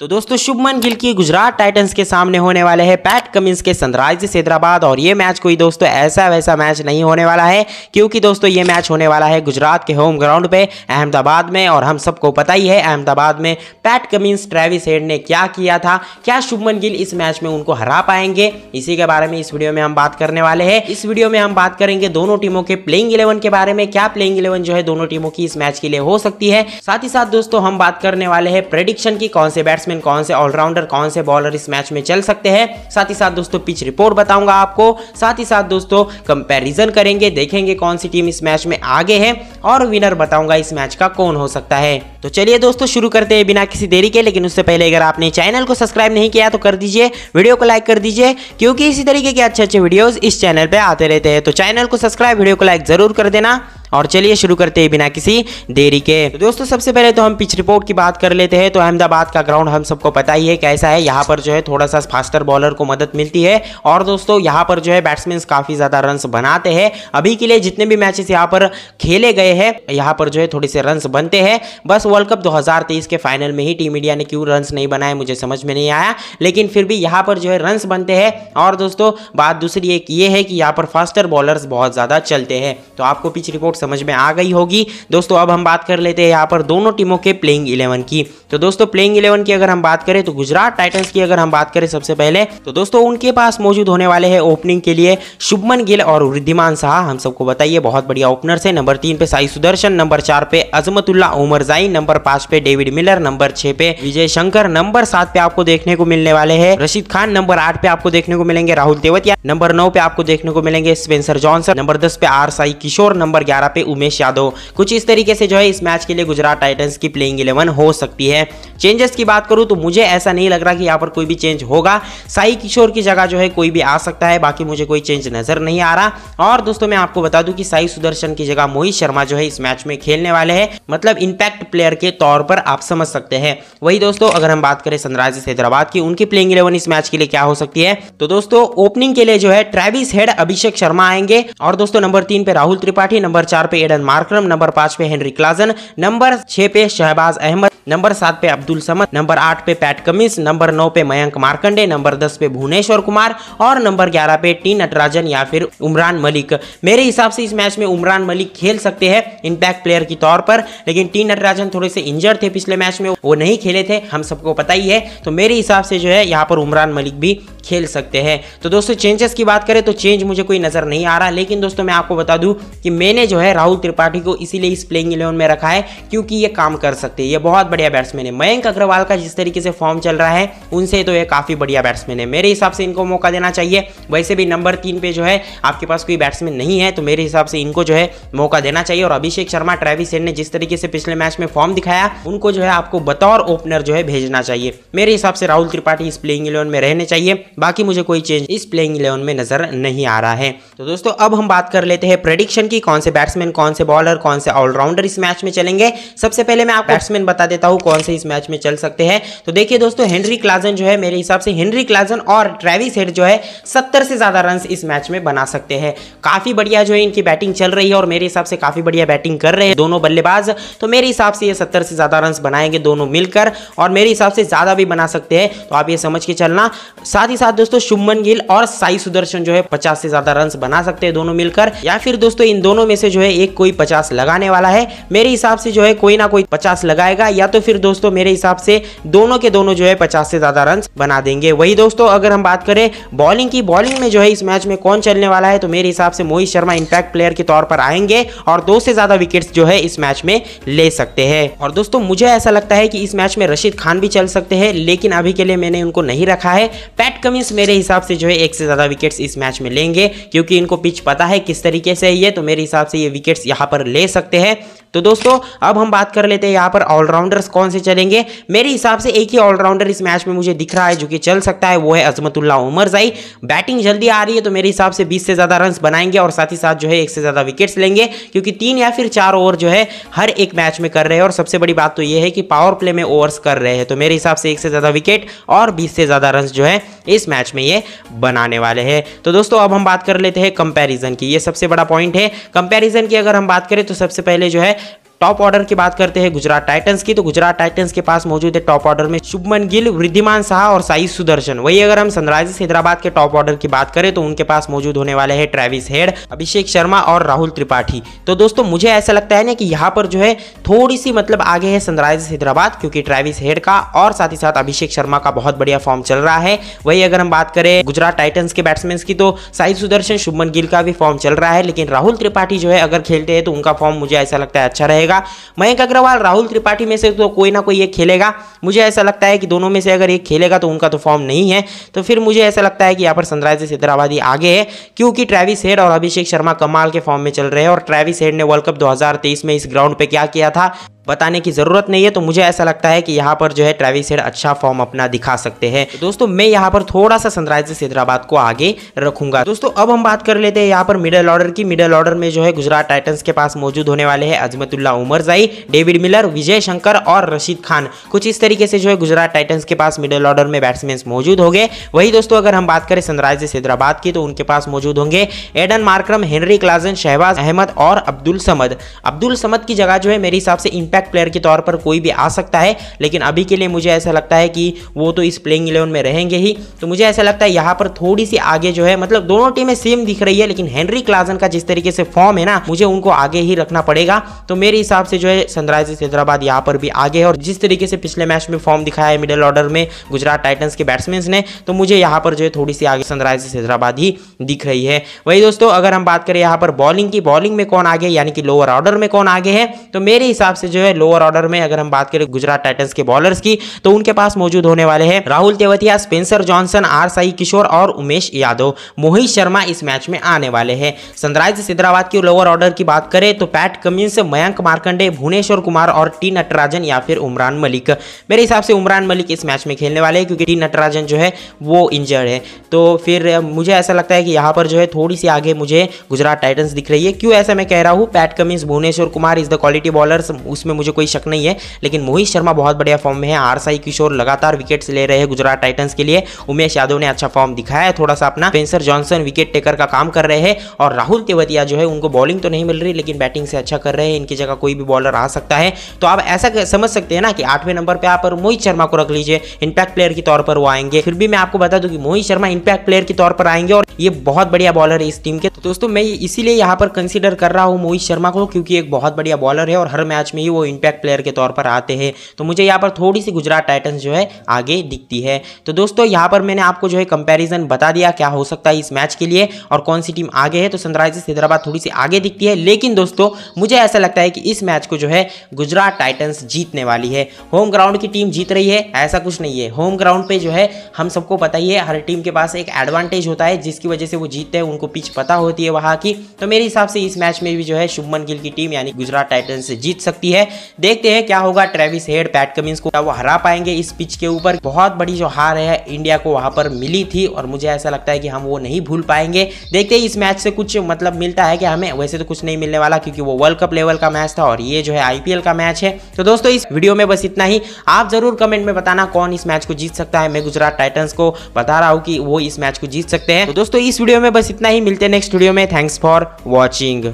तो दोस्तों शुभमन गिल की गुजरात टाइटंस के सामने होने वाले हैं पैट कमिंस के सनराइजर्स हैदराबाद और ये मैच कोई दोस्तों ऐसा वैसा मैच नहीं होने वाला है क्योंकि दोस्तों ये मैच होने वाला है गुजरात के होम ग्राउंड पे अहमदाबाद में और हम सबको पता ही है अहमदाबाद में पैट कमिंस ट्रेविस हेड ने क्या किया था क्या शुभमन गिल इस मैच में उनको हरा पाएंगे इसी के बारे में इस वीडियो में हम बात करने वाले है इस वीडियो में हम बात करेंगे दोनों टीमों के प्लेइंग इलेवन के बारे में क्या प्लेइंग इलेवन जो है दोनों टीमों की इस मैच के लिए हो सकती है साथ ही साथ दोस्तों हम बात करने वाले है प्रेडिक्शन की कौन से बैट्स बैट्समैन कौन से ऑलराउंडर कौन से बॉलर इस मैच में चल सकते हैं साथ ही साथ दोस्तों पिच रिपोर्ट बताऊंगा आपको साथ ही साथ दोस्तों कंपैरिजन करेंगे देखेंगे कौन सी टीम इस मैच में आगे है और विनर बताऊंगा इस मैच का कौन हो सकता है तो चलिए दोस्तों शुरू करते हैं बिना किसी देरी के लेकिन उससे पहले अगर आपने चैनल को सब्सक्राइब नहीं किया तो कर दीजिए वीडियो को लाइक कर दीजिए क्योंकि इसी तरीके के अच्छे अच्छे वीडियोज इस चैनल पर आते रहते हैं तो चैनल को सब्सक्राइब वीडियो को लाइक जरूर कर देना और चलिए शुरू करते हैं बिना किसी देरी के तो दोस्तों सबसे पहले तो हम पिच रिपोर्ट की बात कर लेते हैं तो अहमदाबाद का ग्राउंड हम सबको पता ही है कैसा है यहाँ पर जो है थोड़ा सा फास्टर बॉलर को मदद मिलती है और दोस्तों यहाँ पर जो है बैट्समैन काफ़ी ज़्यादा रन बनाते हैं अभी के लिए जितने भी मैचेस यहाँ पर खेले गए हैं यहाँ पर जो है थोड़े से रन बनते हैं बस वर्ल्ड कप दो के फाइनल में ही टीम इंडिया ने क्यों रन नहीं बनाए मुझे समझ में नहीं आया लेकिन फिर भी यहाँ पर जो है रन बनते हैं और दोस्तों बात दूसरी एक ये है कि यहाँ पर फास्टर बॉलर बहुत ज़्यादा चलते हैं तो आपको पिच रिपोर्ट समझ में आ गई होगी दोस्तों अब हम बात कर लेते हैं यहाँ पर दोनों टीमों के प्लेइंग इलेवन की तो दोस्तों प्लेइंग इलेवन की अगर हम बात करें तो गुजरात टाइटन्स की अगर हम बात करें सबसे पहले तो दोस्तों उनके पास मौजूद होने वाले हैं ओपनिंग के लिए शुभमन गिल और वृद्धिमान शाह हम सबको बताइए बहुत बढ़िया ओपनर्स है नंबर तीन पे साई सुदर्शन नंबर चार पे अजमतुल्ला उमर जाई नंबर पांच पे डेविड मिलर नंबर छह पे विजय शंकर नंबर सात पे आपको देखने को मिलने वाले हैं रशीद खान नंबर आठ पे आपको देखने को मिलेंगे राहुल देवतिया नंबर नौ पे आपको देखने को मिलेंगे स्पेंसर जॉनसन नंबर दस पे आर साई किशोर नंबर ग्यारह ग्यारह पे उमेश यादव कुछ इस तरीके से जो है इस मैच के लिए गुजरात टाइटन्स की प्लेइंग इलेवन हो सकती है चेंजेस की बात करूँ तो मुझे ऐसा नहीं लग रहा कि यहाँ पर कोई भी चेंज होगा साई किशोर की जगह जो है कोई भी आ सकता है बाकी मुझे कोई चेंज नजर नहीं आ रहा और दोस्तों मैं आपको बता दूं कि साई सुदर्शन की जगह मोहित शर्मा जो है इस मैच में खेलने वाले हैं मतलब इम्पैक्ट प्लेयर के तौर पर आप समझ सकते हैं वही दोस्तों अगर हम बात करें सनराइजर्स हैदराबाद की उनकी प्लेइंग इलेवन इस मैच के लिए क्या हो सकती है तो दोस्तों ओपनिंग के लिए जो है ट्रेविस हेड अभिषेक शर्मा आएंगे और दोस्तों नंबर तीन पे राहुल त्रिपाठी नंबर चार चार पे एडन मार्क्रम नंबर पांच पे हेनरी क्लाजन नंबर छह पे शहबाज अहमद नंबर सात पे अब्दुल समद नंबर आठ पे पैट कमिंस नंबर नौ पे मयंक मार्कंडे नंबर दस पे भुवनेश्वर कुमार और नंबर ग्यारह पे टी नटराजन या फिर उमरान मलिक मेरे हिसाब से इस मैच में उमरान मलिक खेल सकते हैं इंपैक्ट प्लेयर की तौर पर लेकिन टी नटराजन थोड़े से इंजर्ड थे पिछले मैच में वो नहीं खेले थे हम सबको पता ही है तो मेरे हिसाब से जो है यहाँ पर उमरान मलिक भी खेल सकते हैं तो दोस्तों चेंजेस की बात करें तो चेंज मुझे कोई नज़र नहीं आ रहा लेकिन दोस्तों मैं आपको बता दूँ कि मैंने जो है राहुल त्रिपाठी को इसीलिए इस प्लेइंग इलेवन में रखा है क्योंकि ये काम कर सकते हैं ये बहुत बढ़िया बैट्समैन है मयंक अग्रवाल का जिस तरीके से फॉर्म चल रहा है उनसे तो ये काफ़ी बढ़िया बैट्समैन है मेरे हिसाब से इनको मौका देना चाहिए वैसे भी नंबर तीन पे जो है आपके पास कोई बैट्समैन नहीं है तो मेरे हिसाब से इनको जो है मौका देना चाहिए और अभिषेक शर्मा ट्रेविस हेड ने जिस तरीके से पिछले मैच में फॉर्म दिखाया उनको जो है आपको बतौर ओपनर जो है भेजना चाहिए मेरे हिसाब से राहुल त्रिपाठी इस प्लेइंग इलेवन में रहने चाहिए बाकी मुझे कोई चेंज इस प्लेइंग इलेवन में नजर नहीं आ रहा है तो दोस्तों अब हम बात कर लेते हैं प्रडिक्शन की कौन से बैट्समैन कौन से बॉलर कौन से ऑलराउंडर इस मैच में चलेंगे सबसे पहले मैं आपको बैट्समैन बता देता हूँ कौन से इस मैच में चल सकते हैं तो देखिए दोस्तों हेनरी क्लाजन जो है मेरे हिसाब से हेनरी क्लाजन और ट्रेविस हेड जो है सत्तर से ज्यादा रन इस मैच में बना सकते हैं काफी बढ़िया जो है इनकी बैटिंग चल रही है और मेरे हिसाब से काफी बढ़िया बैटिंग कर रहे हैं दोनों बल्लेबाज तो मेरे हिसाब से ये सत्तर से ज्यादा रन बनाएंगे दोनों मिलकर और मेरे हिसाब से ज्यादा भी बना सकते हैं तो आप ये समझ के चलना साथ ही साथ साथ दोस्तों शुभमन गिल और साई सुदर्शन जो है पचास से ज्यादा रन बना सकते हैं दोनों मिलकर या फिर दोस्तों इन दोनों में से जो है एक कोई पचास लगाने वाला है मेरे हिसाब से जो है कोई ना कोई पचास लगाएगा या तो फिर दोस्तों मेरे हिसाब से दोनों के दोनों जो है पचास से ज्यादा रन बना देंगे वही दोस्तों अगर हम बात करें बॉलिंग की बॉलिंग में जो है इस मैच में कौन चलने वाला है तो मेरे हिसाब से मोहित शर्मा इंपैक्ट प्लेयर के तौर पर आएंगे और दो से ज्यादा विकेट्स जो है इस मैच में ले सकते हैं और दोस्तों मुझे ऐसा लगता है कि इस मैच में रशीद खान भी चल सकते हैं लेकिन अभी के लिए मैंने उनको नहीं रखा है पैट कमिंस मीन्स मेरे हिसाब से जो है एक से ज़्यादा विकेट्स इस मैच में लेंगे क्योंकि इनको पिच पता है किस तरीके से ये तो मेरे हिसाब से ये विकेट्स यहाँ पर ले सकते हैं तो दोस्तों अब हम बात कर लेते हैं यहाँ पर ऑलराउंडर्स कौन से चलेंगे मेरे हिसाब से एक ही ऑलराउंडर इस मैच में मुझे दिख रहा है जो कि चल सकता है वो है अजमतुल्ला उमर जाई बैटिंग जल्दी आ रही है तो मेरे हिसाब से बीस से ज़्यादा रन बनाएंगे और साथ ही साथ जो है एक से ज़्यादा विकेट्स लेंगे क्योंकि तीन या फिर चार ओवर जो है हर एक मैच में कर रहे हैं और सबसे बड़ी बात तो ये है कि पावर प्ले में ओवर्स कर रहे हैं तो मेरे हिसाब से एक से ज़्यादा विकेट और बीस से ज़्यादा रन जो है इस मैच में ये बनाने वाले हैं तो दोस्तों अब हम बात कर लेते हैं कंपैरिजन की ये सबसे बड़ा पॉइंट है कंपैरिजन की अगर हम बात करें तो सबसे पहले जो है टॉप ऑर्डर की बात करते हैं गुजरात टाइटंस की तो गुजरात टाइटंस के पास मौजूद है टॉप ऑर्डर में शुभमन गिल वृद्धिमान शाह और साई सुदर्शन वही अगर हम सनराइजर्स हैदराबाद के टॉप ऑर्डर की बात करें तो उनके पास मौजूद होने वाले हैं ट्रेविस हेड अभिषेक शर्मा और राहुल त्रिपाठी तो दोस्तों मुझे ऐसा लगता है ना कि यहाँ पर जो है थोड़ी सी मतलब आगे है सनराइजर्स हैदराबाद क्योंकि ट्रेविस हेड का और साथ ही साथ अभिषेक शर्मा का बहुत बढ़िया फॉर्म चल रहा है वही अगर हम बात करें गुजरात टाइटन्स के बैट्समैन की तो साई सुदर्शन शुभमन गिल का भी फॉर्म चल रहा है लेकिन राहुल त्रिपाठी जो है अगर खेलते हैं तो उनका फॉर्म मुझे ऐसा लगता है अच्छा रहेगा रहेगा मयंक अग्रवाल राहुल त्रिपाठी में से तो कोई ना कोई एक खेलेगा मुझे ऐसा लगता है कि दोनों में से अगर एक खेलेगा तो उनका तो फॉर्म नहीं है तो फिर मुझे ऐसा लगता है कि यहाँ पर सनराइजर्स हैदराबादी आगे है क्योंकि ट्रैविस हेड और अभिषेक शर्मा कमाल के फॉर्म में चल रहे हैं और ट्रैविस हेड ने वर्ल्ड कप दो में इस ग्राउंड पर क्या किया था बताने की ज़रूरत नहीं है तो मुझे ऐसा लगता है कि यहाँ पर जो है ट्रेविस हेड अच्छा फॉर्म अपना दिखा सकते हैं तो दोस्तों मैं यहाँ पर थोड़ा सा सनराइजर्स हैदराबाद को आगे रखूंगा दोस्तों अब हम बात कर लेते हैं यहाँ पर मिडल ऑर्डर की मिडल ऑर्डर में जो है गुजरात टाइटन्स के पास मौजूद होने वाले हैं अजमतुल्ला उमरजाई डेविड मिलर विजय शंकर और रशीद खान कुछ इस तरीके से जो है गुजरात टाइटन्स के पास मिडल ऑर्डर में बैट्समैन मौजूद हो वही दोस्तों अगर हम बात करें सनराइजर्स हैदराबाद की तो उनके पास मौजूद होंगे Aiden Markram Heinrich Klaasen Shahbaz Ahmed और अब्दुल समद अब्दुल समद की जगह जो है मेरे हिसाब से इम्पैक्ट प्लेयर के तौर पर कोई भी आ सकता है लेकिन अभी के लिए मुझे ऐसा लगता है कि वो तो इस प्लेइंग इलेवन में रहेंगे ही तो मुझे ऐसा लगता है यहाँ पर थोड़ी सी आगे जो है मतलब दोनों टीमें सेम दिख रही है लेकिन हेनरी क्लाजन का जिस तरीके से फॉर्म है ना मुझे उनको आगे ही रखना पड़ेगा तो मेरे हिसाब से जो है सनराइजर्स हैदराबाद यहाँ पर भी आगे है और जिस तरीके से पिछले मैच में फॉर्म दिखाया है मिडिल ऑर्डर में गुजरात टाइटन्स के बैट्समैन ने तो मुझे यहाँ पर जो है थोड़ी सी आगे सनराइजर्स हैदराबाद ही दिख रही है वही दोस्तों अगर हम बात करें यहाँ पर बॉलिंग की बॉलिंग में कौन आगे यानी कि लोअर ऑर्डर में कौन आगे है तो मेरे हिसाब से जो है लोअर ऑर्डर में अगर हम बात करें गुजरात टाइटन्स के बॉलर्स की तो उनके पास मौजूद होने वाले हैं Rahul Tewatia Spencer Johnson R Sai Kishore और उमेश यादव मोहित शर्मा इस मैच में आने वाले हैं सनराइजर्स हैदराबाद की लोअर ऑर्डर की बात करें तो पैट कमिंस मयंक मार्कंडे भुवनेश्वर कुमार और टी नटराजन या फिर उमरान मलिक मेरे हिसाब से उमरान मलिक इस मैच में खेलने वाले हैं क्योंकि टी नटराजन जो है वो इंजर्ड है तो फिर मुझे ऐसा लगता है कि यहाँ पर जो है थोड़ी सी आगे मुझे गुजरात टाइटन्स दिख रही है क्यों ऐसा मैं कह रहा हूँ Pat Cummins Bhuvneshwar Kumar is the quality bowler उसमें में मुझे कोई शक नहीं है लेकिन मोहित शर्मा बहुत बढ़िया फॉर्म में है आर साई किशोर लगातार विकेट्स ले रहे हैं गुजरात टाइटन्स के लिए उमेश यादव ने अच्छा फॉर्म दिखाया है थोड़ा सा अपना स्पेंसर जॉनसन विकेट टेकर का काम कर रहे हैं और राहुल तेवतिया जो है उनको बॉलिंग तो नहीं मिल रही लेकिन बैटिंग से अच्छा कर रहे हैं इनकी जगह कोई भी बॉलर आ सकता है तो आप ऐसा समझ सकते हैं ना कि आठवें नंबर पर आप मोहित शर्मा को रख लीजिए इंपैक्ट प्लेयर के तौर पर वो आएंगे फिर भी मैं आपको बता दूँ कि मोहित शर्मा इंपैक्ट प्लेयर के तौर पर आएंगे और ये बहुत बढ़िया बॉलर है इस टीम के तो दोस्तों मैं इसीलिए यहाँ पर कंसिडर कर रहा हूँ मोहित शर्मा को क्योंकि एक बहुत बढ़िया बॉलर है और हर मैच में ही वो इम्पैक्ट प्लेयर के तौर पर आते हैं तो मुझे यहाँ पर थोड़ी सी गुजरात टाइटन्स जो है आगे दिखती है तो दोस्तों यहाँ पर मैंने आपको जो है कंपेरिजन बता दिया क्या हो सकता है इस मैच के लिए और कौन सी टीम आगे है तो सनराइजर्स हैदराबाद थोड़ी सी आगे दिखती है लेकिन दोस्तों मुझे ऐसा लगता है कि इस मैच को जो है गुजरात टाइटन्स जीतने वाली है होम ग्राउंड की टीम जीत रही है ऐसा कुछ नहीं है होम ग्राउंड पे जो है हम सबको पता ही है हर टीम के पास एक एडवांटेज होता है जिसकी वजह से वो जीतते हैं उनको पिच पता होती है वहाँ की तो मेरे हिसाब से इस मैच में भी जो है शुभमन गिल की टीम यानी गुजरात टाइटन्स जीत सकती है हैं देखते हैं क्या होगा ट्रेविस हेड पैट कमिंस को वो हरा पाएंगे इस पिच के ऊपर बहुत बड़ी जो हार है इंडिया को वहां पर मिली थी और मुझे ऐसा लगता है कि हम वो नहीं भूल पाएंगे देखते हैं इस मैच से कुछ मतलब मिलता है कि हमें वैसे तो कुछ नहीं मिलने वाला क्योंकि वो वर्ल्ड कप लेवल का मैच था और ये जो है आईपीएल का मैच है तो दोस्तों इस वीडियो में बस इतना ही आप जरूर कमेंट में बताना कौन इस मैच को जीत सकता है मैं गुजरात टाइटन्स को बता रहा हूँ कि वो इस मैच को जीत सकते हैं तो दोस्तों इस वीडियो में बस इतना ही मिलते हैं नेक्स्ट वीडियो में थैंक्स फॉर वॉचिंग